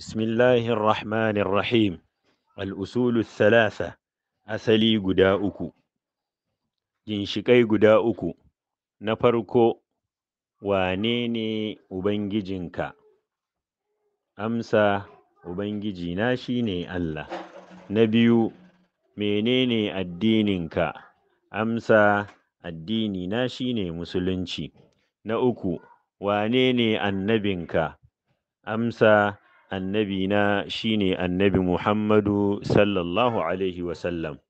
بسم الله الرحمن الرحيم الأصول الثلاثة أسلي قداؤك ginshiƙai guda uku na farko wane ne ubangijinka amsa ubangijina shi ne allah na biyu menene addininka amsa addinina shi ne musulunci na uku wane ne annabinka amsa Annabi annabina shine annabi Muhammadu sallallahu alaihi wasallam